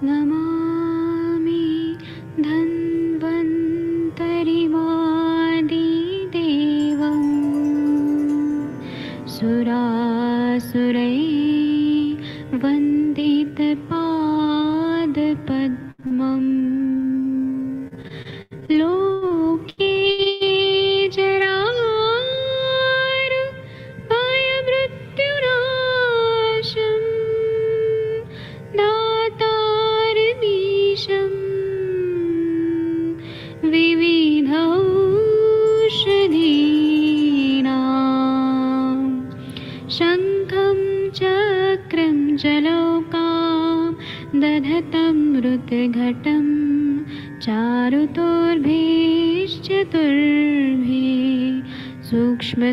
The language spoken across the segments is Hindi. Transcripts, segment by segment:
那么。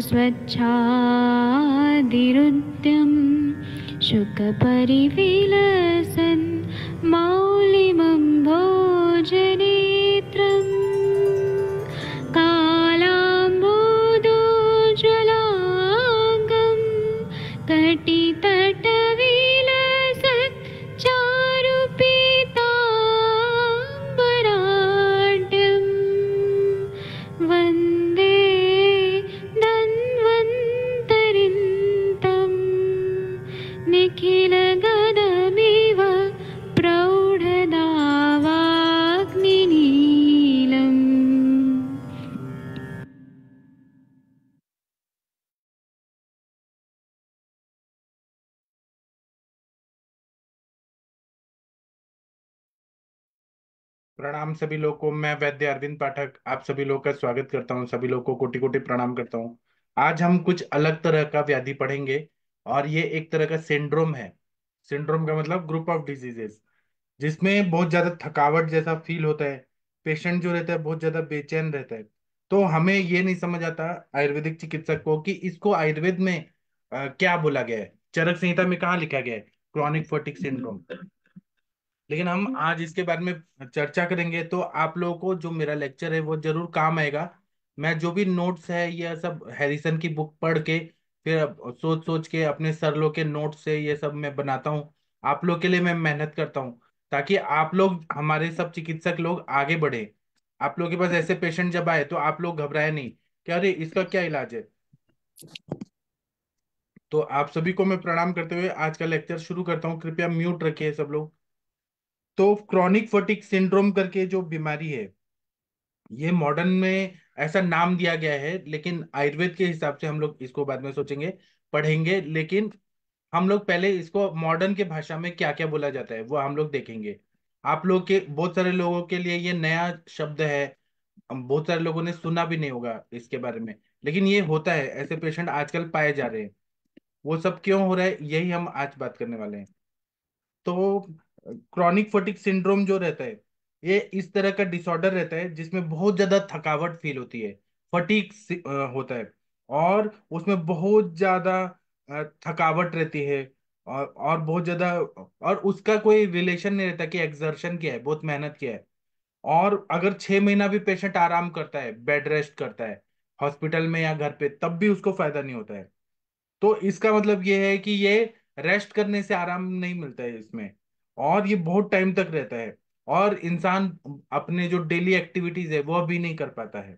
स्वच्छा सभी लोग को मैं वैद्य अरविंद पाठक आप सभी लोग का स्वागत करता हूँ सभी लोग को कोटि कोटि प्रणाम करता हूँ आज हम कुछ अलग तरह का व्याधि पढ़ेंगे और ये एक तरह का सिंड्रोम है सिंड्रोम का मतलब ग्रुप ऑफ डिजीजेस जिसमें बहुत ज्यादा थकावट जैसा फील होता है पेशेंट जो रहता है बहुत ज्यादा बेचैन रहता है तो हमें ये नहीं समझ आता आयुर्वेदिक चिकित्सक को कि इसको आयुर्वेद में आ, क्या बोला गया है चरक संहिता में कहा लिखा गया है क्रॉनिक फटिक सिंड्रोम लेकिन हम हम्म। आज इसके बारे में चर्चा करेंगे तो आप लोगों को जो मेरा लेक्चर है वो जरूर काम आएगा मैं जो भी नोट्स है यह सब हैरिसन की बुक पढ़ के फिर सोच सोच के अपने सर लोग के नोट्स से ये सब मैं बनाता हूँ आप लोग के लिए मैं मेहनत करता हूँ ताकि आप लोग हमारे सब चिकित्सक लोग आगे बढ़े आप लोग के पास ऐसे पेशेंट जब आए तो आप लोग घबराए नहीं क्या अरे इसका क्या इलाज है तो आप सभी को मैं प्रणाम करते हुए आज का लेक्चर शुरू करता हूँ कृपया म्यूट रखिए सब लोग तो क्रॉनिक फटिक सिंड्रोम करके जो बीमारी है ये मॉडर्न में ऐसा नाम दिया गया है लेकिन आयुर्वेद के हिसाब से हम लोग इसको बाद में सोचेंगे पढ़ेंगे लेकिन हम लोग पहले इसको मॉडर्न के भाषा में क्या क्या बोला जाता है वो हम लोग देखेंगे आप लोग के बहुत सारे लोगों के लिए ये नया शब्द है बहुत सारे लोगों ने सुना भी नहीं होगा इसके बारे में लेकिन ये होता है ऐसे पेशेंट आजकल पाए जा रहे हैं वो सब क्यों हो रहा है यही हम आज बात करने वाले हैं तो क्रॉनिक फटिक सिंड्रोम जो रहता है ये इस तरह का डिसऑर्डर रहता है जिसमें बहुत ज्यादा थकावट फील होती है फटीक होता है और उसमें बहुत ज्यादा थकावट रहती है और और बहुत ज्यादा और उसका कोई रिलेशन नहीं रहता कि एक्सर्शन किया है बहुत मेहनत किया है और अगर छह महीना भी पेशेंट आराम करता है बेड रेस्ट करता है हॉस्पिटल में या घर पे तब भी उसको फायदा नहीं होता है तो इसका मतलब ये है कि ये रेस्ट करने से आराम नहीं मिलता है इसमें और ये बहुत टाइम तक रहता है और इंसान अपने जो डेली एक्टिविटीज है वो भी नहीं कर पाता है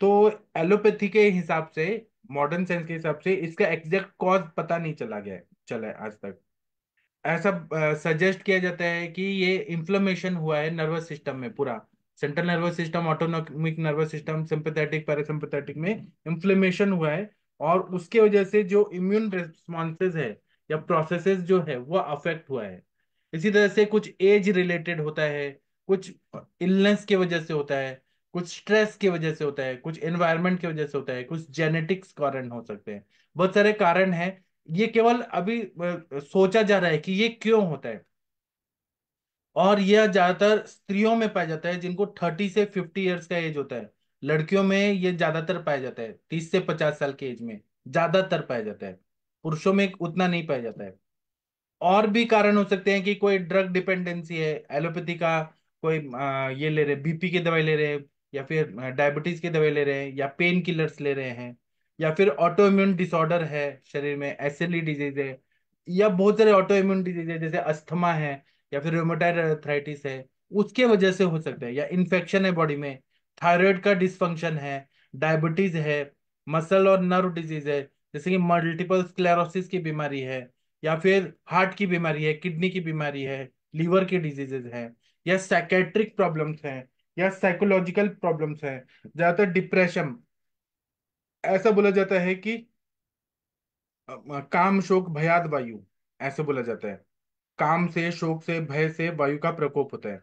तो एलोपैथी के हिसाब से मॉडर्न साइंस के हिसाब से इसका एग्जैक्ट कॉज पता नहीं चला गया चला आज तक ऐसा सजेस्ट किया जाता है कि ये इन्फ्लेमेशन हुआ है नर्वस सिस्टम में पूरा central nervous system autonomic nervous system sympathetic parasympathetic में इन्फ्लेमेशन हुआ है और उसके वजह से जो इम्यून रिस्पॉन्सेज है या प्रोसेसेस जो है वो अफेक्ट हुआ है इसी तरह से कुछ एज रिलेटेड होता है कुछ इलनेस की वजह से होता है कुछ स्ट्रेस की वजह से होता है कुछ एनवायरमेंट की वजह से होता है कुछ जेनेटिक्स कारण हो सकते हैं बहुत सारे कारण हैं ये केवल अभी सोचा जा रहा है कि ये क्यों होता है और यह ज्यादातर स्त्रियों में पाया जाता है जिनको थर्टी से फिफ्टी ईयर्स का एज होता है लड़कियों में ये ज्यादातर पाया जाता है तीस से पचास साल के एज में ज्यादातर पाया जाता है पुरुषों में उतना नहीं पाया जाता है और भी कारण हो सकते हैं कि कोई ड्रग डिपेंडेंसी है एलोपैथी का कोई ये ले रहे बीपी की दवाई ले रहे हैं या फिर डायबिटीज की दवाई ले रहे हैं या पेन किलर्स ले रहे हैं या फिर ऑटो इम्यून डिसऑर्डर है शरीर में एसिडी डिजीज e है या बहुत सारे ऑटो इम्यून डिजीज है जैसे अस्थमा है या फिर रोमोटाइड है उसके वजह से हो सकता है या इन्फेक्शन है बॉडी में थायराइड का डिसफंक्शन है डायबिटीज है मसल और नर्व डिजीज है जैसे कि मल्टीपल स्क्लेरोसिस की बीमारी है या फिर हार्ट की बीमारी है किडनी की बीमारी है लीवर की डिजीजेज है या साइकेट्रिक प्रॉब्लम्स हैं या साइकोलॉजिकल प्रॉब्लम्स हैं ज़्यादातर डिप्रेशन ऐसा बोला जाता है कि काम शोक भयाद वायु ऐसे बोला जाता है काम से शोक से भय से वायु का प्रकोप होता है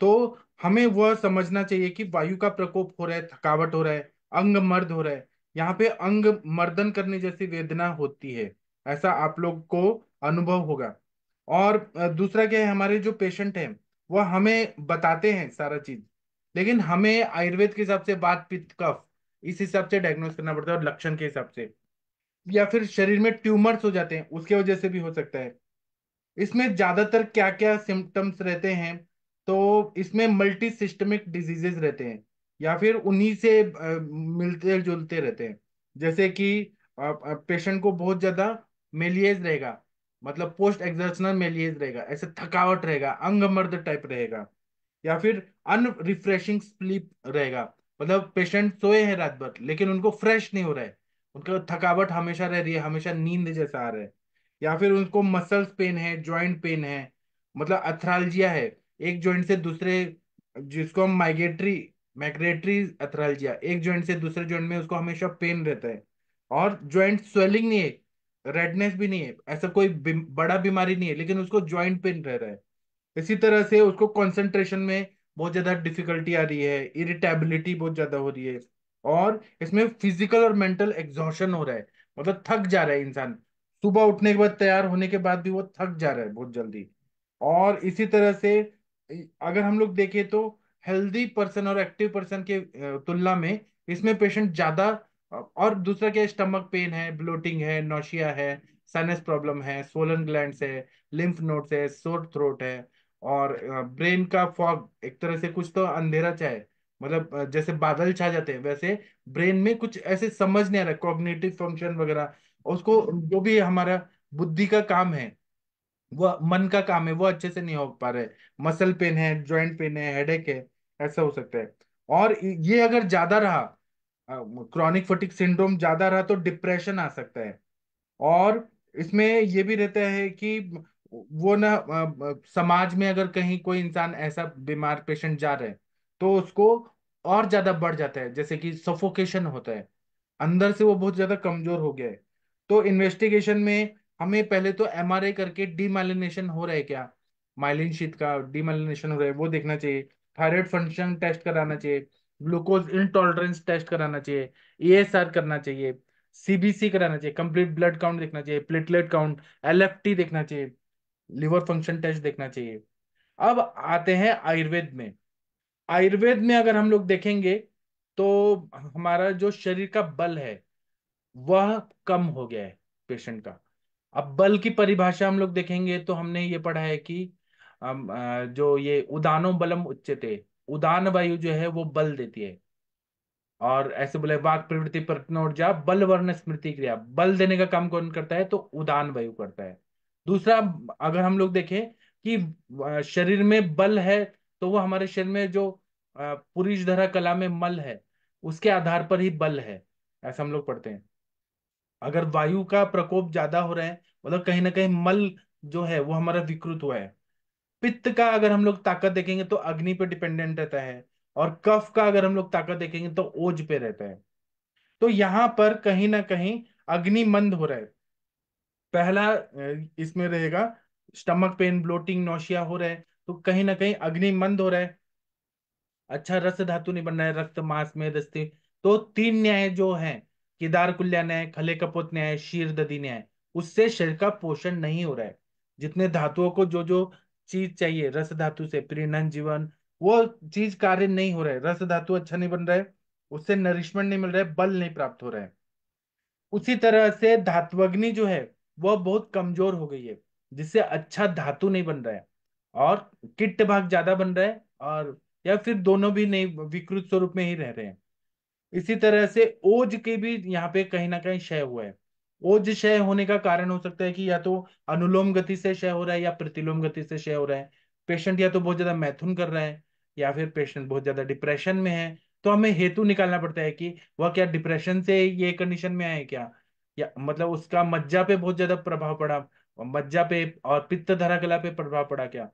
तो हमें वह समझना चाहिए कि वायु का प्रकोप हो रहा है थकावट हो रहा है अंग मर्द हो रहा है यहाँ पे अंग मर्दन करने जैसी वेदना होती है ऐसा आप लोग को अनुभव होगा और दूसरा क्या है हमारे जो पेशेंट हैं वह हमें बताते हैं सारा चीज लेकिन हमें आयुर्वेद के हिसाब से बात पित्त कफ इस हिसाब से डायग्नोस करना पड़ता है और लक्षण के हिसाब से या फिर शरीर में ट्यूमर्स हो जाते हैं उसके वजह से भी हो सकता है इसमें ज्यादातर क्या क्या सिम्टम्स रहते हैं तो इसमें मल्टी सिस्टमिक डिजीजेस रहते हैं या फिर उन्हीं से मिलते जुलते रहते हैं जैसे कि पेशेंट को बहुत ज्यादा मेलियज रहेगा मतलब पोस्ट एक्सर्शनल मेलियज रहेगा ऐसे थकावट रहेगा अंगमर्द टाइप रहेगा या फिर अन रिफ्रेशिंग स्लीप रहेगा मतलब पेशेंट सोए हैं रात भर लेकिन उनको फ्रेश नहीं हो रहा है उनका थकावट हमेशा रह रही है हमेशा नींद जैसा आ रहा है या फिर उनको मसल्स पेन है ज्वाइंट पेन है मतलब अथ्रालजिया है एक ज्वाइंट से दूसरे जिसको हम माइग्रेटरी माइग्रेटरी अथ्रालजिया एक ज्वाइंट से दूसरे ज्वाइंट में उसको हमेशा पेन रहता है और ज्वाइंट स्वेलिंग नहीं है रेडनेस भी नहीं है ऐसा कोई बड़ा बीमारी नहीं है लेकिन उसको ज्वाइंट पेन रह रहा है इसी तरह से उसको कॉन्सेंट्रेशन में बहुत ज्यादा डिफिकल्टी आ रही है इरिटेबिलिटी बहुत ज्यादा हो रही है और इसमें फिजिकल और मेंटल एग्जॉशन हो रहा है मतलब थक जा रहा है इंसान सुबह उठने के बाद तैयार होने के बाद भी वो थक जा रहा है बहुत जल्दी और इसी तरह से अगर हम लोग देखें तो हेल्दी पर्सन और एक्टिव पर्सन के तुलना में इसमें पेशेंट ज्यादा और दूसरा क्या स्टमक पेन है ब्लोटिंग है नोशिया है साइनस प्रॉब्लम है सोलन ग्लैंड है लिम्फ नोड्स है सोर थ्रोट है और ब्रेन का फॉग एक तरह से कुछ तो अंधेरा चाहे मतलब जैसे बादल छा जाते हैं वैसे ब्रेन में कुछ ऐसे समझ नहीं आ रहा कॉग्नेटिव फंक्शन वगैरह उसको जो भी हमारा बुद्धि का काम है वह मन का काम है वो अच्छे से नहीं हो पा रहे मसल पेन है ज्वाइंट पेन है हेडेक है ऐसा हो सकता है और ये अगर ज्यादा रहा क्रॉनिक फटिक सिंड्रोम ज्यादा रहा तो डिप्रेशन आ सकता है और इसमें ये भी रहता है कि वो ना समाज में अगर कहीं कोई इंसान ऐसा बीमार पेशेंट जा रहे तो उसको और ज्यादा बढ़ जाता है जैसे कि सफोकेशन होता है अंदर से वो बहुत ज्यादा कमजोर हो गया है तो इन्वेस्टिगेशन में हमें पहले तो एम करके डीमाइलिनेशन हो रहा है क्या माइलिन शीत का डीमाइलिनेशन हो रहा है वो देखना चाहिए थायराइड फंक्शन टेस्ट कराना चाहिए ग्लूकोज इनटॉलरेंस टेस्ट कराना चाहिए ईएसआर करना चाहिए सीबीसी कराना चाहिए कंप्लीट ब्लड काउंट देखना चाहिए प्लेटलेट काउंट एलएफटी देखना चाहिए लिवर फंक्शन टेस्ट देखना चाहिए अब आते हैं आयुर्वेद में आयुर्वेद में अगर हम लोग देखेंगे तो हमारा जो शरीर का बल है वह कम हो गया है पेशेंट का अब बल की परिभाषा हम लोग देखेंगे तो हमने ये पढ़ा है कि जो ये उदानो बलम उच्चते उदान वायु जो है वो बल देती है और ऐसे बोले वाक प्रवृत्ति प्रतिनोर्जा बल वर्ण स्मृति क्रिया बल देने का काम कौन करता है तो उदान वायु करता है दूसरा अगर हम लोग देखें कि शरीर में बल है तो वो हमारे शरीर में जो पुरुष धरा कला में मल है उसके आधार पर ही बल है ऐसा हम लोग पढ़ते हैं अगर वायु का प्रकोप ज्यादा हो रहा है मतलब कहीं ना कहीं मल जो है वो हमारा विकृत हुआ है पित्त का अगर हम लोग ताकत देखेंगे तो अग्नि पे डिपेंडेंट रहता है और कफ का अगर हम लोग ताकत देखेंगे तो ओज पे रहता है तो यहाँ पर कहीं ना कहीं अग्नि मंद हो रहा है पहला इसमें रहेगा स्टमक पेन ब्लोटिंग नोशिया हो रहा है तो कहीं ना कहीं अग्नि मंद हो रहा है अच्छा रस धातु नहीं बन रहा है रक्त मास में दस्ते तो तीन न्याय जो है केदार कुल्या न्याय खले कपोत न्याय शीर दधी न्याय उससे शरीर का पोषण नहीं हो रहा है जितने धातुओं को जो जो चीज चाहिए रस धातु से प्रीणन जीवन वो चीज कार्य नहीं हो रहा है रस धातु अच्छा नहीं बन रहा है उससे नरिशमेंट नहीं मिल रहा है बल नहीं प्राप्त हो रहा है उसी तरह से धातुअग्नि जो है वह बहुत कमजोर हो गई है जिससे अच्छा धातु नहीं बन रहा है और किट भाग ज्यादा बन रहा है और या फिर दोनों भी नहीं विकृत स्वरूप में ही रह रहे हैं इसी तरह से ओज के भी यहाँ पे कहीं ना कहीं क्षय हुआ है वो जो क्षय होने का कारण हो सकता है कि या तो अनुलोम गति से क्षय हो रहा है या प्रतिलोम गति से क्षय हो रहा है पेशेंट या तो बहुत ज्यादा मैथुन कर रहा है या फिर पेशेंट बहुत ज्यादा डिप्रेशन में है तो हमें हेतु निकालना पड़ता है कि वह क्या डिप्रेशन से ये कंडीशन में आए क्या या मतलब उसका मज्जा पे बहुत ज्यादा प्रभाव पड़ा मज्जा पे और पित्त धरा धराकला पे प्रभाव पड़ा क्या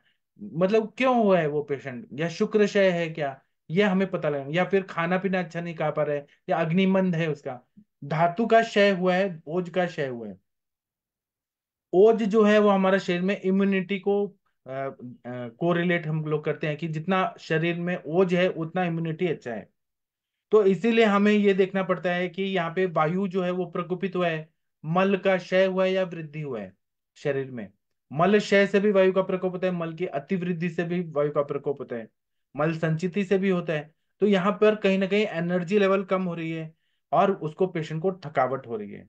मतलब क्यों हुआ है वो पेशेंट या शुक्र क्षय है क्या यह हमें पता लगेगा या फिर खाना पीना अच्छा नहीं खा पा रहे या अग्निमंद है उसका धातु का क्षय हुआ है ओज का क्षय हुआ है ओज जो है वो हमारा शरीर में इम्यूनिटी को कोरिलेट हम लोग करते हैं कि जितना शरीर में ओज है उतना इम्यूनिटी अच्छा है तो इसीलिए हमें ये देखना पड़ता है कि यहाँ पे वायु जो है वो प्रकोपित हुआ है मल का क्षय हुआ है या वृद्धि हुआ है शरीर में मल क्षय से भी वायु का प्रकोप होता है मल की अतिवृद्धि से भी वायु का प्रकोप होता है मल संचिति से भी होता है तो यहाँ पर कहीं ना कहीं एनर्जी लेवल कम हो रही है और उसको पेशेंट को थकावट हो रही है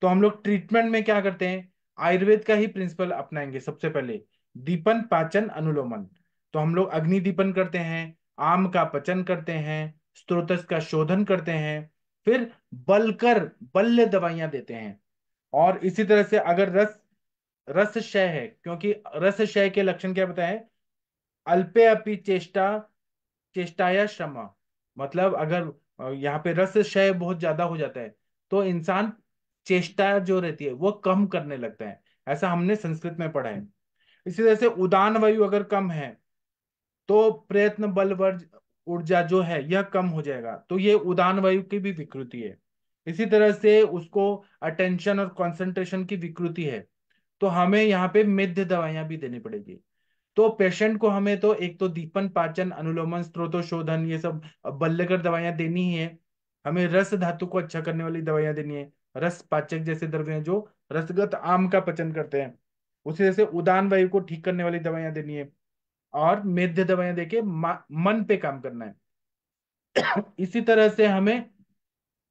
तो हम लोग ट्रीटमेंट में क्या करते हैं आयुर्वेद का ही प्रिंसिपल अपनाएंगे सबसे पहले दीपन पाचन अनुलोमन तो हम लोग अग्नि दीपन करते हैं आम का पचन करते हैं स्त्रोत का शोधन करते हैं फिर बलकर बल्य दवाइयां देते हैं और इसी तरह से अगर रस रस क्षय है क्योंकि रस क्षय के लक्षण क्या बताए अल्पे अपी चेष्टा चेष्टाया श्रमा मतलब अगर यहाँ पे रस क्षय बहुत ज्यादा हो जाता है तो इंसान चेष्टा जो रहती है वो कम करने लगता है ऐसा हमने संस्कृत में पढ़ा है इसी तरह से उदान वायु अगर कम है तो प्रयत्न बल वर्ज ऊर्जा जो है यह कम हो जाएगा तो ये उदान वायु की भी विकृति है इसी तरह से उसको अटेंशन और कंसंट्रेशन की विकृति है तो हमें यहाँ पे मिध्य दवाइयां भी देनी पड़ेगी तो पेशेंट को हमें तो एक तो दीपन पाचन अनुलोमन शोधन ये सब बल्लेकर दवाइयां देनी ही है हमें रस धातु को अच्छा करने वाली दवाइयां देनी है रस पाचक जैसे द्रव्य हैं जो रसगत आम का पचन करते हैं उसी जैसे उदान वायु को ठीक करने वाली दवाइयां देनी है और मेध्य दवाइयां देके मन पे काम करना है इसी तरह से हमें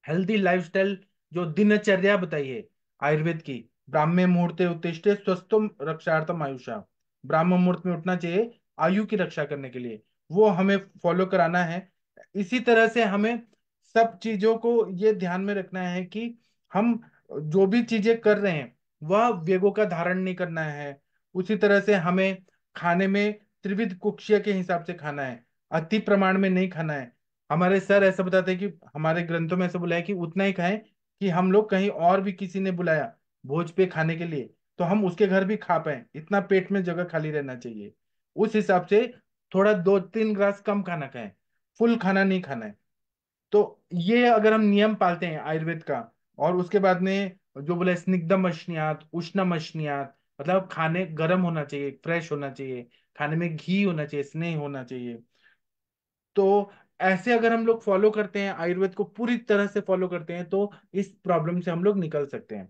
हेल्दी लाइफस्टाइल जो दिनचर्या बताइए आयुर्वेद की ब्राह्म्य मुहूर्त उत्तिष्ट स्वस्थ रक्षार्थम आयुषा ब्राह्म मुहूर्त में उठना चाहिए आयु की रक्षा करने के लिए वो हमें फॉलो कराना है इसी तरह से हमें सब चीजों को ये ध्यान में रखना है कि हम जो भी चीजें कर रहे हैं वह वेगों का धारण नहीं करना है उसी तरह से हमें खाने में त्रिविध कुक्षीय के हिसाब से खाना है अति प्रमाण में नहीं खाना है हमारे सर ऐसा बताते हैं कि हमारे ग्रंथों में ऐसा बुलाया कि उतना ही खाएं कि हम लोग कहीं और भी किसी ने बुलाया भोज पे खाने के लिए तो हम उसके घर भी खा पाए इतना पेट में जगह खाली रहना चाहिए उस हिसाब से थोड़ा दो तीन ग्रास कम खाना खाएं फुल खाना नहीं खाना है तो ये अगर हम नियम पालते हैं आयुर्वेद का और उसके बाद में जो बोला स्निग्ध मशनियात उष्ण मशनियात मतलब खाने गर्म होना चाहिए फ्रेश होना चाहिए खाने में घी होना चाहिए स्नेह होना चाहिए तो ऐसे अगर हम लोग फॉलो करते हैं आयुर्वेद को पूरी तरह से फॉलो करते हैं तो इस प्रॉब्लम से हम लोग निकल सकते हैं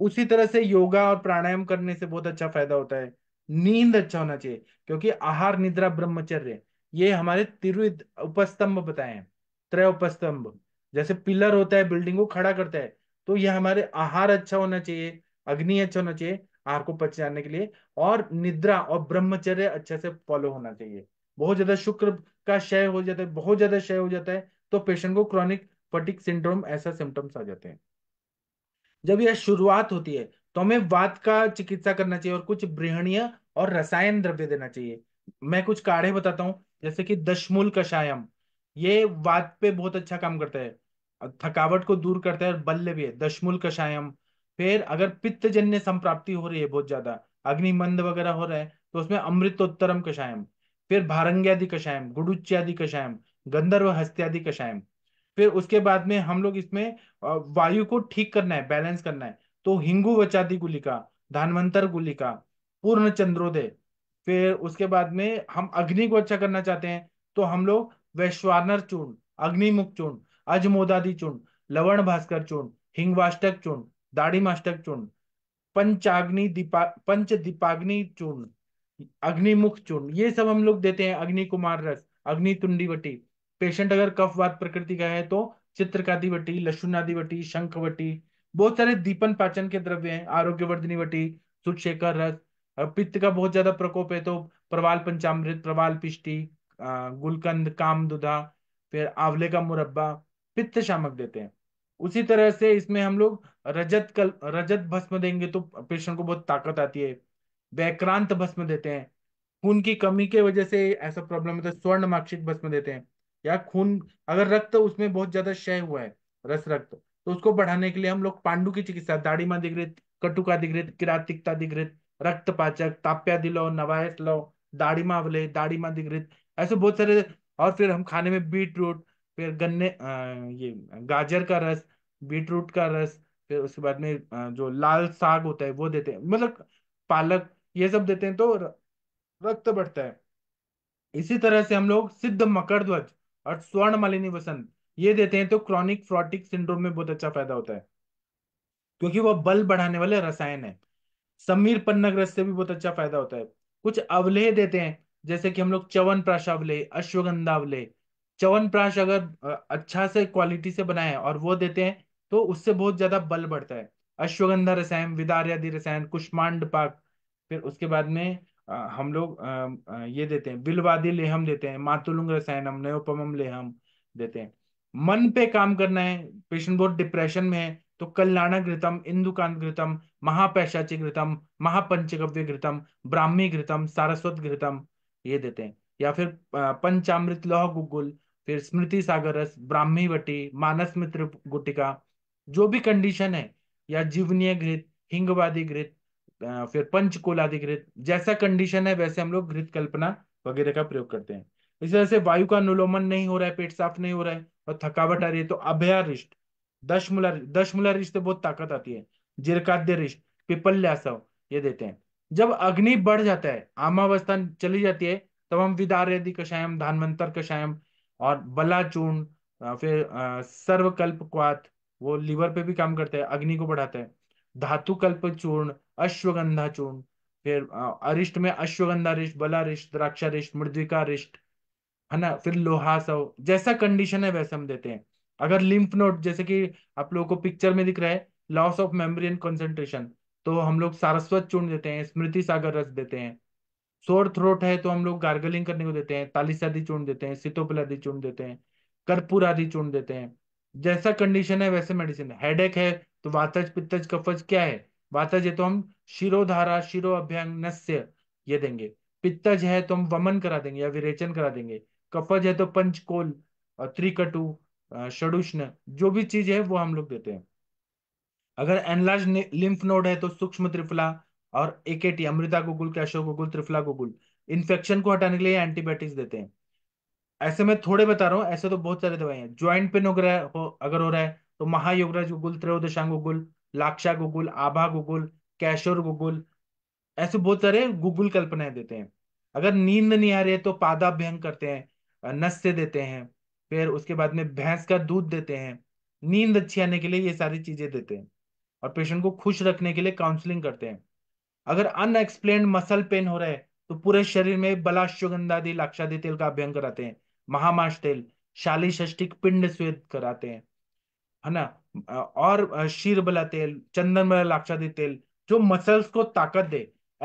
उसी तरह से योगा और प्राणायाम करने से बहुत अच्छा फायदा होता है नींद अच्छा होना चाहिए क्योंकि आहार निद्रा ब्रह्मचर्य ये हमारे तिर उपस्तंभ बताए हैं त्रय उपस्तंभ जैसे पिलर होता है बिल्डिंग को खड़ा करता है तो यह हमारे आहार अच्छा होना चाहिए अग्नि अच्छा होना चाहिए आहार को पचाने के लिए और निद्रा और ब्रह्मचर्य अच्छे से फॉलो होना चाहिए बहुत ज्यादा शुक्र का क्षय हो जाता है बहुत ज्यादा क्षय हो जाता है तो पेशेंट को क्रॉनिक फटिक सिंड्रोम ऐसा सिम्टम्स आ जाते हैं जब यह शुरुआत होती है तो हमें वात का चिकित्सा करना चाहिए और कुछ बृहणीय और रसायन द्रव्य देना चाहिए मैं कुछ काढ़े बताता हूँ जैसे कि दशमूल कषायम ये वात पे बहुत अच्छा काम करता है थकावट को दूर करता है और बल्ले भी है दशमूल कषायम फिर अगर पित्तजन्य संप्राप्ति हो रही है बहुत ज्यादा अग्निमंद वगैरह हो रहा है तो उसमें अमृतोत्तरम कषायम फिर भारंग्यादि कषायम गुड़ुच्च्यादि कषायम गंधर्व हस्त्यादि कषायम फिर उसके बाद में हम लोग इसमें वायु को ठीक करना है बैलेंस करना है तो हिंगू वचादी गुलिका धनवंतर गुलिका पूर्ण चंद्रोदय फिर उसके बाद में हम अग्नि को अच्छा करना चाहते हैं तो हम लोग वैश्वानर चूर्ण अग्निमुख चूर्ण अजमोदादी चूर्ण लवण भास्कर चूर्ण हिंगवाष्टक चूर्ण दाढ़ीमाष्टक चूर्ण पंचाग्नि दीपा पंच दीपाग्नि चूर्ण अग्निमुख चूर्ण ये सब हम लोग देते हैं अग्नि कुमार रस अग्नि तुंडीवटी पेशेंट अगर कफवात प्रकृति का है तो वटी लशुनादिवटी शंखवटी बहुत सारे दीपन पाचन के द्रव्य हैं आरोग्यवर्धनी वटी सुखशेखर रस पित्त का बहुत ज्यादा प्रकोप है तो प्रवाल पंचामृत प्रवाल पिष्टी गुलकंद काम दुधा फिर आंवले का मुरब्बा पित्त शामक देते हैं उसी तरह से इसमें हम लोग रजत कल रजत भस्म देंगे तो पेशेंट को बहुत ताकत आती है वैक्रांत भस्म देते हैं खून की कमी के वजह से ऐसा प्रॉब्लम है तो स्वर्ण माक्षिक भस्म देते हैं या खून अगर रक्त तो उसमें बहुत ज्यादा क्षय हुआ है रस रक्त तो, उसको बढ़ाने के लिए हम लोग पांडु की चिकित्सा दाढ़ी में दिग्रित कटुका दिग्रित किरातिकता दिग्रित रक्त पाचक ताप्या दिलो नवायस लो दाढ़ी मावले दाढ़ी मा दिग्रित ऐसे बहुत सारे और फिर हम खाने में बीट रूट फिर गन्ने ये गाजर का रस बीट रूट का रस फिर उसके बाद में जो लाल साग होता है वो देते हैं मतलब पालक ये सब देते हैं तो रक्त बढ़ता है इसी तरह से हम लोग सिद्ध मकर ध्वज और स्वर्ण मालिनी वसंत ये देते हैं तो क्रॉनिक फ्रॉटिक सिंड्रोम में बहुत अच्छा फायदा होता है क्योंकि वह बल बढ़ाने वाले रसायन है समीर पन्नक रस से भी बहुत अच्छा फायदा होता है कुछ अवलेह देते हैं जैसे कि हम लोग चवन प्राश अवलेह अश्वगंधा अवलेह चवन प्राश अगर अच्छा से क्वालिटी से बनाए और वो देते हैं तो उससे बहुत ज्यादा बल बढ़ता है अश्वगंधा रसायन विदार्यादि रसायन कुष्मांड पाक फिर उसके बाद में हम लोग ये देते हैं बिलवादी लेहम देते हैं मातुलुंग रसायनम नयोपम लेहम देते हैं मन पे काम करना है पेशेंट बहुत डिप्रेशन में है तो कल्याण घृतम इंदुकांत घृतम महापैशाची घृतम महापंचगव्य घृतम ब्राह्मी घृतम सारस्वत घृतम ये देते हैं या फिर पंचामृत लौह गुगुल फिर स्मृति सागर रस ब्राह्मी वटी मानस मित्र गुटिका जो भी कंडीशन है या जीवनीय घृत हिंगवादी घृत फिर पंचकोलाधिकृत जैसा कंडीशन है वैसे हम लोग घृत कल्पना वगैरह का प्रयोग करते हैं इस वजह से वायु का अनुलोमन नहीं हो रहा है पेट साफ नहीं हो रहा है और थकावट आ रही है तो अभया दशमुला दशमूला दशमूला से बहुत ताकत आती है जिरकाद्य रिष्ट पिपल्यासव ये देते हैं जब अग्नि बढ़ जाता है आमावस्था चली जाती है तब हम विदार यदि कषायम धानवंतर कषायम और बलाचूर्ण फिर सर्वकल्प क्वात वो लीवर पे भी काम करता है अग्नि को बढ़ाता है धातु कल्प चूर्ण अश्वगंधा चूर्ण फिर अरिष्ट में अश्वगंधा रिष्ट बलारिष्ट द्राक्षारिष्ट मृदिका रिष्ट है ना फिर लोहासव जैसा कंडीशन है वैसा हम देते हैं अगर लिम्फ नोट जैसे कि आप लोगों को पिक्चर में दिख रहा है loss of memory and concentration तो हम लोग सारस्वत चूर्ण देते हैं स्मृति सागर रस देते हैं सोर थ्रोट है तो हम लोग गार्गलिंग करने को देते हैं तालिसादी चूर्ण देते हैं सितोपल आदि चूर्ण देते हैं कर्पूर आदि चूर्ण देते हैं जैसा कंडीशन है वैसे मेडिसिन हेडेक है तो वातज पित्तज कफज क्या है वातज है तो हम शिरोधारा शिरो अभ्यंग नस्य ये देंगे पित्तज है तो हम वमन करा देंगे या विरेचन करा देंगे कपज है तो पंचकोल त्रिकटु षडुष्ण जो भी चीज है वो हम लोग देते हैं अगर एनलाज लिम्फ नोड है तो सूक्ष्म त्रिफला और एकेटी अमृता गोकुल कैशो गोकुल त्रिफला गोकुल इन्फेक्शन को हटाने के लिए एंटीबायोटिक्स देते हैं ऐसे में थोड़े बता रहा हूँ ऐसे तो बहुत सारे दवाई हैं ज्वाइंट पेन हो अगर हो रहा है तो महायोगराज गोकुल त्रयोदशांग गोकुल लाक्षा गुगुल आभा गुगुल कैशोर गुगुल ऐसे बहुत सारे गुगुल कल्पनाएं देते हैं अगर नींद नहीं आ रही है तो पादाभ्यंग करते हैं नस्य देते हैं फिर उसके बाद में भैंस का दूध देते हैं नींद अच्छी आने के लिए ये सारी चीजें देते हैं और पेशेंट को खुश रखने के लिए काउंसलिंग करते हैं अगर अनएक्सप्लेन मसल पेन हो रहा है तो पूरे शरीर में बलाशुगंधादि लाक्षादि तेल का अभ्यंग कराते हैं महामाश तेल शाली षष्टिक पिंड स्वेद कराते हैं है ना और शीर बला तेल चंदन बला लाक्षादी तेल जो मसल्स को ताकत दे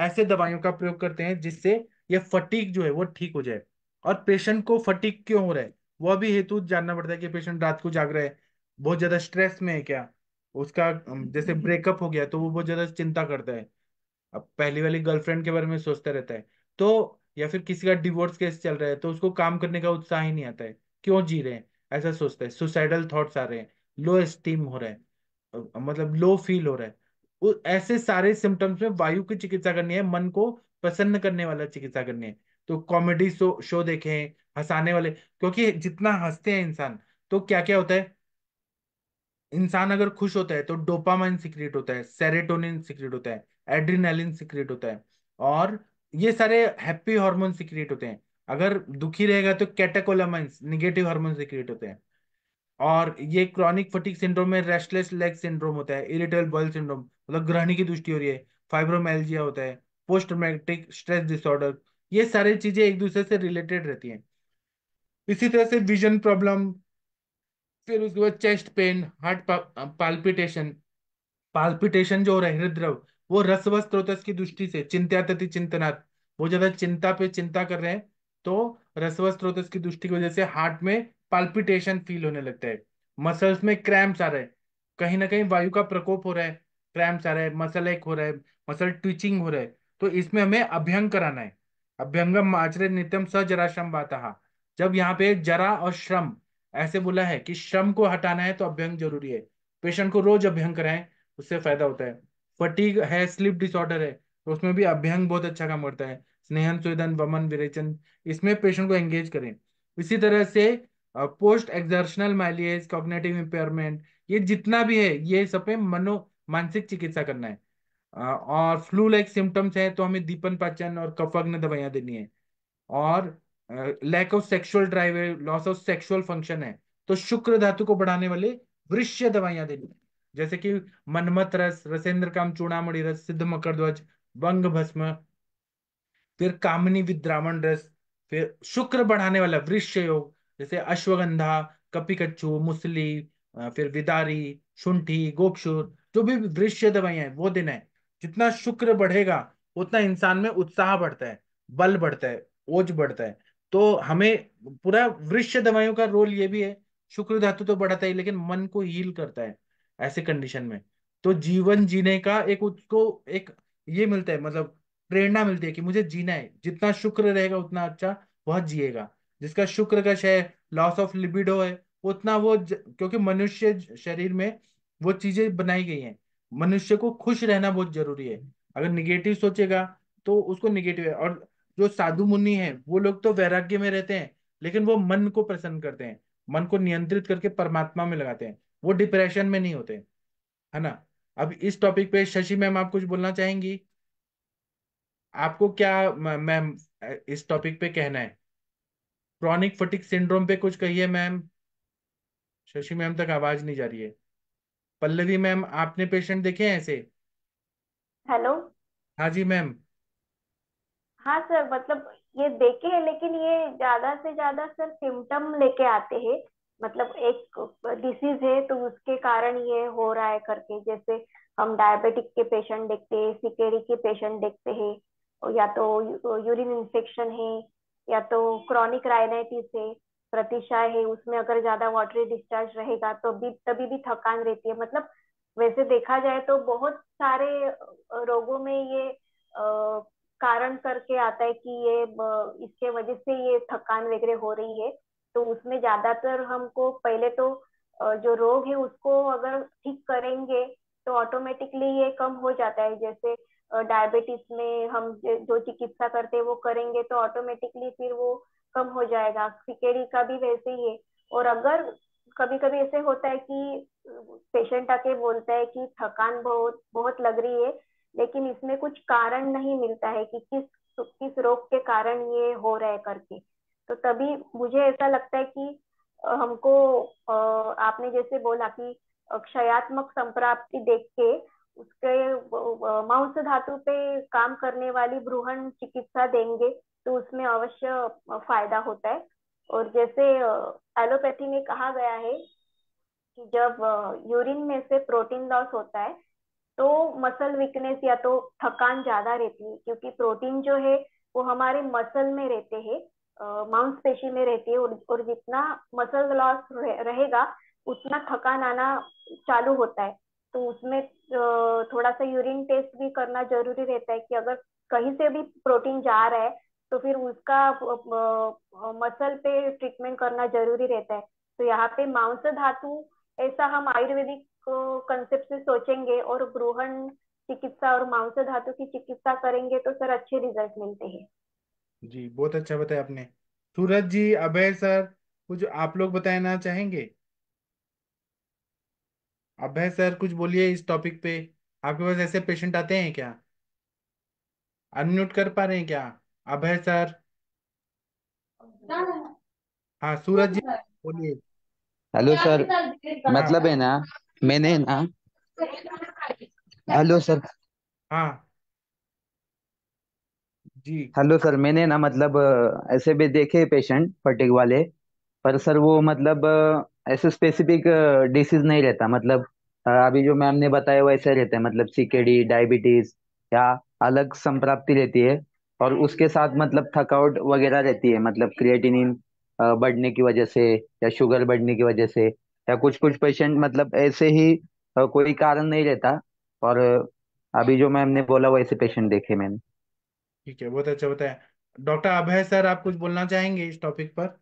ऐसे दवाइयों का प्रयोग करते हैं जिससे ये फटीक जो है वो ठीक हो जाए और पेशेंट को फटीक क्यों हो रहा है वह भी हेतु जानना पड़ता है कि पेशेंट रात को जाग रहा है बहुत ज्यादा स्ट्रेस में है क्या उसका जैसे ब्रेकअप हो गया तो वो बहुत ज्यादा चिंता करता है अब पहली वाली गर्लफ्रेंड के बारे में सोचता रहता है तो या फिर किसी का डिवोर्स केस चल रहा है तो उसको काम करने का उत्साह ही नहीं आता है क्यों जी रहे हैं ऐसा सोचता है सुसाइडल थॉट्स आ रहे हैं लो एस्टीम हो रहा है मतलब लो फील हो रहा है ऐसे सारे सिम्टम्स में वायु की चिकित्सा करनी है मन को प्रसन्न करने वाला चिकित्सा करनी है तो कॉमेडी शो शो देखें हंसाने वाले क्योंकि जितना हंसते हैं इंसान तो क्या क्या होता है इंसान अगर खुश होता है तो डोपामाइन सिक्रेट होता है सेरेटोनिन सिक्रेट होता है एड्रीनालिन सिक्रेट होता है और ये सारे हैप्पी हार्मोन सिक्रेट होते हैं अगर दुखी रहेगा तो कैटाकोलामाइंस निगेटिव हार्मोन सिक्रेट होते हैं और ये क्रॉनिक फटिक सिंड्रोम में रेस्टलेस लेग सिंड्रोम होता है इरिटेबल बॉयल सिंड्रोम मतलब ग्रहणी की दृष्टि हो रही है फाइब्रोमेलजिया होता है पोस्ट ट्रोमेटिक स्ट्रेस डिसऑर्डर ये सारी चीजें एक दूसरे से रिलेटेड रहती हैं इसी तरह से विजन प्रॉब्लम फिर उसके बाद chest pain heart palpitation palpitation जो हो रहा है हृदय वो रसव स्त्रोतस की दृष्टि से तथी चिंतनात वो ज्यादा चिंता पे चिंता कर रहे हैं तो रसव स्त्रोतस की दृष्टि की वजह से हार्ट में पाल्पिटेशन फील होने लगता है मसल्स में क्रैम्प्स आ रहे हैं कहीं ना कहीं वायु का प्रकोप हो रहा है क्रैम्प्स आ रहे हैं मसल एक हो रहा है मसल ट्विचिंग हो रहा है तो इसमें हमें अभ्यंग कराना है अभ्यंगम आचरे नित्यम स जरा श्रम बाता जब यहाँ पे जरा और श्रम ऐसे बोला है कि श्रम को हटाना है तो अभ्यंग जरूरी है पेशेंट को रोज अभ्यंग कराएं उससे फायदा होता है फटीग है स्लिप डिसऑर्डर है तो उसमें भी अभ्यंग बहुत अच्छा काम करता है स्नेहन सुदन वमन विरेचन इसमें पेशेंट को एंगेज करें इसी तरह से post exertional malaise cognitive impairment ये जितना भी है ये सब पे मनो मानसिक चिकित्सा करना है और फ्लू लाइक सिम्टम्स है तो हमें दीपन पाचन और कफग्न दवाइयाँ देनी है और लैक ऑफ सेक्सुअल ड्राइव है लॉस ऑफ सेक्सुअल फंक्शन है तो शुक्र धातु को बढ़ाने वाले वृक्ष दवाइयाँ देनी है जैसे कि मनमत रस रसेंद्र काम चूणामी रस सिद्ध मकर ध्वज बंग भस्म फिर कामनी विद्रावण रस फिर शुक्र बढ़ाने वाला वृक्ष योग जैसे अश्वगंधा कपिकच्छु मुसली फिर विदारी शुंठी गोपशुर जो भी दृश्य दवाइयां हैं वो दिन है जितना शुक्र बढ़ेगा उतना इंसान में उत्साह बढ़ता है बल बढ़ता है ओज बढ़ता है तो हमें पूरा वृक्ष दवाइयों का रोल ये भी है शुक्र धातु तो बढ़ाता है लेकिन मन को हील करता है ऐसे कंडीशन में तो जीवन जीने का एक उसको एक ये मिलता है मतलब प्रेरणा मिलती है कि मुझे जीना है जितना शुक्र रहेगा उतना अच्छा वह जिएगा जिसका शुक्र कश है लॉस ऑफ लिबिडो है उतना वो ज... क्योंकि मनुष्य शरीर में वो चीजें बनाई गई हैं मनुष्य को खुश रहना बहुत जरूरी है अगर निगेटिव सोचेगा तो उसको निगेटिव है और जो साधु मुनि है वो लोग तो वैराग्य में रहते हैं लेकिन वो मन को प्रसन्न करते हैं मन को नियंत्रित करके परमात्मा में लगाते हैं वो डिप्रेशन में नहीं होते है ना अब इस टॉपिक पे शशि मैम आप कुछ बोलना चाहेंगी आपको क्या मैम इस टॉपिक पे कहना है क्रॉनिक फटिक सिंड्रोम पे कुछ कहिए मैम शशि मैम तक आवाज नहीं जा रही है पल्लवी मैम आपने पेशेंट देखे हैं ऐसे हेलो हाँ जी मैम हाँ सर मतलब ये देखे हैं लेकिन ये ज्यादा से ज्यादा सर सिम्टम लेके आते हैं मतलब एक डिसीज है तो उसके कारण ये हो रहा है करके जैसे हम डायबिटिक के पेशेंट देखते हैं सिकेरी के पेशेंट देखते हैं या तो यूरिन इन्फेक्शन है या तो क्रॉनिक रायनाइटिस है प्रतिशा है उसमें अगर ज्यादा वाटरी डिस्चार्ज रहेगा तो भी तभी भी थकान रहती है मतलब वैसे देखा जाए तो बहुत सारे रोगों में ये आ, कारण करके आता है कि ये इसके वजह से ये थकान वगैरह हो रही है तो उसमें ज्यादातर हमको पहले तो जो रोग है उसको अगर ठीक करेंगे तो ऑटोमेटिकली ये कम हो जाता है जैसे डायबिटीज में हम जो चिकित्सा करते हैं वो करेंगे तो ऑटोमेटिकली फिर वो कम हो जाएगा सीकेडी का भी वैसे ही है और अगर कभी कभी ऐसे होता है कि पेशेंट आके बोलता है कि थकान बहुत बहुत लग रही है लेकिन इसमें कुछ कारण नहीं मिलता है कि किस किस रोग के कारण ये हो रहा है करके तो तभी मुझे ऐसा लगता है कि हमको आपने जैसे बोला कि क्षयात्मक संप्राप्ति देख के उसके मांस धातु पे काम करने वाली ब्रूहण चिकित्सा देंगे तो उसमें अवश्य फायदा होता है और जैसे एलोपैथी में कहा गया है कि जब यूरिन में से प्रोटीन लॉस होता है तो मसल वीकनेस या तो थकान ज्यादा रहती है क्योंकि प्रोटीन जो है वो हमारे मसल में रहते हैं पेशी में रहती है और, और जितना मसल लॉस रहेगा उतना थकान आना चालू होता है तो उसमें थोड़ा सा यूरिन टेस्ट भी करना जरूरी रहता है कि अगर कहीं से भी प्रोटीन जा रहा है तो फिर उसका मसल पे ट्रीटमेंट करना जरूरी रहता है तो यहाँ पे मांस धातु ऐसा हम आयुर्वेदिक कंसेप्ट से सोचेंगे और ग्रोहण चिकित्सा और मांस धातु की चिकित्सा करेंगे तो सर अच्छे रिजल्ट मिलते हैं जी बहुत अच्छा बताया आपने सूरज जी अभय सर कुछ आप लोग बताना चाहेंगे अभय सर कुछ बोलिए इस टॉपिक पे आपके पास ऐसे पेशेंट आते हैं क्या अनम्यूट कर पा रहे हैं क्या अभय सर हाँ सूरज जी बोलिए हेलो सर मतलब है ना मैंने ना हेलो सर हाँ जी हेलो सर मैंने ना मतलब ऐसे भी देखे पेशेंट फटिक वाले पर सर वो मतलब ऐसे स्पेसिफिक डिसीज नहीं रहता मतलब अभी जो मैम ने बताया वैसे रहते हैं मतलब सीकेडी डायबिटीज या अलग संप्राप्ति रहती है और उसके साथ मतलब थकावट वगैरह रहती है मतलब क्रिएटिनिन बढ़ने की वजह से या शुगर बढ़ने की वजह से या कुछ कुछ पेशेंट मतलब ऐसे ही कोई कारण नहीं रहता और अभी जो मैम ने बोला वैसे पेशेंट देखे मैंने ठीक है बहुत अच्छा बताया डॉक्टर अभय सर आप कुछ बोलना चाहेंगे इस टॉपिक पर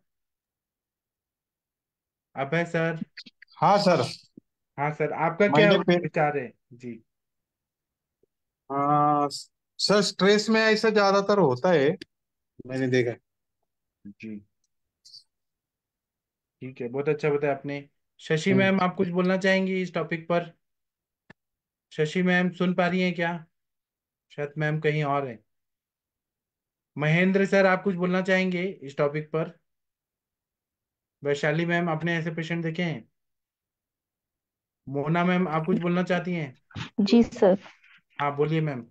अभय सर हाँ सर हाँ सर आपका क्या मैंने विचार है जी सर स्ट्रेस में ऐसा ज्यादातर होता है मैंने देखा जी ठीक है बहुत अच्छा बताया आपने शशि हम्म। मैम आप कुछ बोलना चाहेंगी इस टॉपिक पर शशि मैम सुन पा रही हैं क्या शायद मैम कहीं और है महेंद्र सर आप कुछ बोलना चाहेंगे इस टॉपिक पर वैशाली मैम आपने ऐसे पेशेंट देखे हैं मोना मैम आप कुछ बोलना चाहती हैं जी सर हाँ बोलिए मैम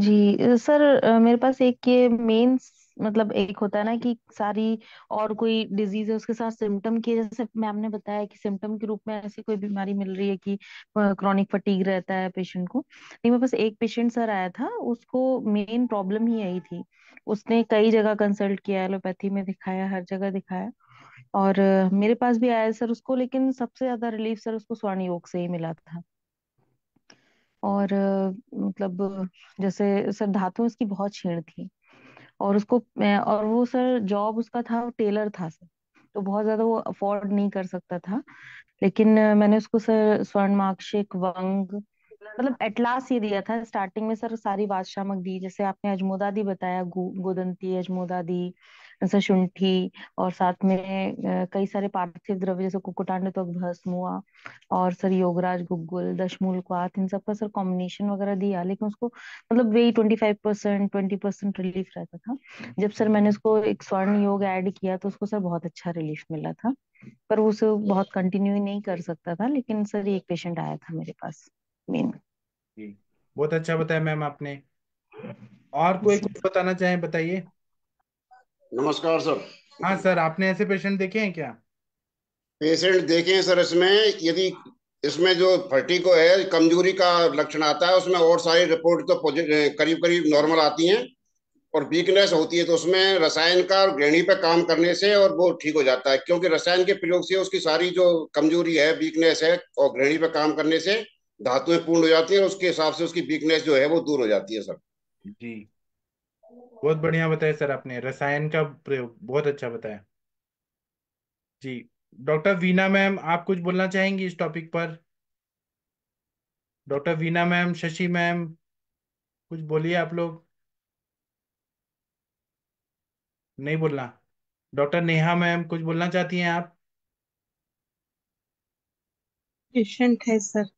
जी सर मेरे पास एक ये मेन मतलब एक होता है ना कि सारी और कोई डिजीज है उसके साथ सिम्टम की जैसे मैम ने बताया कि सिम्टम के रूप में ऐसी कोई बीमारी मिल रही है कि क्रॉनिक फटीग रहता है पेशेंट को नहीं मेरे पास एक पेशेंट सर आया था उसको मेन प्रॉब्लम ही यही थी उसने कई जगह कंसल्ट किया एलोपैथी में दिखाया हर जगह दिखाया और मेरे पास भी आया सर उसको लेकिन सबसे ज्यादा रिलीफ सर उसको स्वर्ण योग से ही मिला था और मतलब जैसे सर धातु उसकी बहुत छीण थी और उसको और वो सर जॉब उसका था टेलर था सर तो बहुत ज्यादा वो अफोर्ड नहीं कर सकता था लेकिन मैंने उसको सर स्वर्ण मार्क्सिक वंग मतलब एटलास ये दिया था स्टार्टिंग में सर सारी बादशाह दी जैसे आपने अजमोदा दी बताया गोदंती अजमोदा दी सशुंठी और साथ में कई सारे पार्थिव द्रव्य जैसे कुकुटांड तो भस्म हुआ और सर योगराज गुग्गुल दशमूल क्वाथ इन सबका सर कॉम्बिनेशन वगैरह दिया लेकिन उसको मतलब वही twenty five percent twenty percent relief रहता था जब सर मैंने उसको एक स्वर्ण योग ऐड किया तो उसको सर बहुत अच्छा रिलीफ मिला था पर वो उसे बहुत कंटिन्यू नहीं कर सकता था लेकिन सर एक पेशेंट आया था मेरे पास मेन बहुत अच्छा बताया मैम आपने और कोई कुछ बताना चाहे बताइए नमस्कार सर हाँ सर आपने ऐसे पेशेंट देखे हैं क्या पेशेंट देखे हैं सर इसमें यदि इसमें जो फटी को है कमजोरी का लक्षण आता है उसमें और सारी रिपोर्ट तो करीब करीब नॉर्मल आती हैं और वीकनेस होती है तो उसमें रसायन का ग्रहणी पे काम करने से और वो ठीक हो जाता है क्योंकि रसायन के प्रयोग से उसकी सारी जो कमजोरी है वीकनेस है और ग्रहणी पे काम करने से धातुएं पूर्ण हो जाती है और उसके हिसाब से उसकी वीकनेस जो है वो दूर हो जाती है सर जी बहुत बढ़िया बताया सर आपने रसायन का प्रयोग बहुत अच्छा बताया जी डॉक्टर वीना मैम आप कुछ बोलना चाहेंगी इस टॉपिक पर doctor Veena ma'am Shashi ma'am कुछ बोलिए आप लोग नहीं बोलना डॉक्टर नेहा मैम कुछ बोलना चाहती हैं आप पेशेंट है सर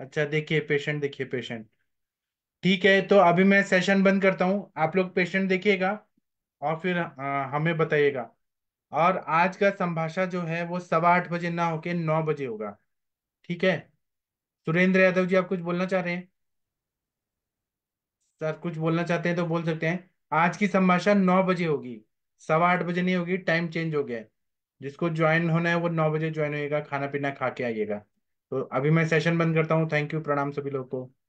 अच्छा देखिए पेशेंट देखिए पेशेंट ठीक है तो अभी मैं सेशन बंद करता हूँ आप लोग पेशेंट देखिएगा और फिर आ, हमें बताइएगा और आज का संभाषा जो है वो सवा आठ बजे ना होके नौ बजे होगा ठीक है सुरेंद्र यादव जी आप कुछ बोलना चाह रहे हैं सर कुछ बोलना चाहते हैं तो बोल सकते हैं आज की संभाषा नौ बजे होगी सवा आठ बजे नहीं होगी टाइम चेंज हो गया है जिसको ज्वाइन होना है वो नौ बजे ज्वाइन होगा खाना पीना खा के आइएगा तो अभी मैं सेशन बंद करता हूँ थैंक यू प्रणाम सभी लोग को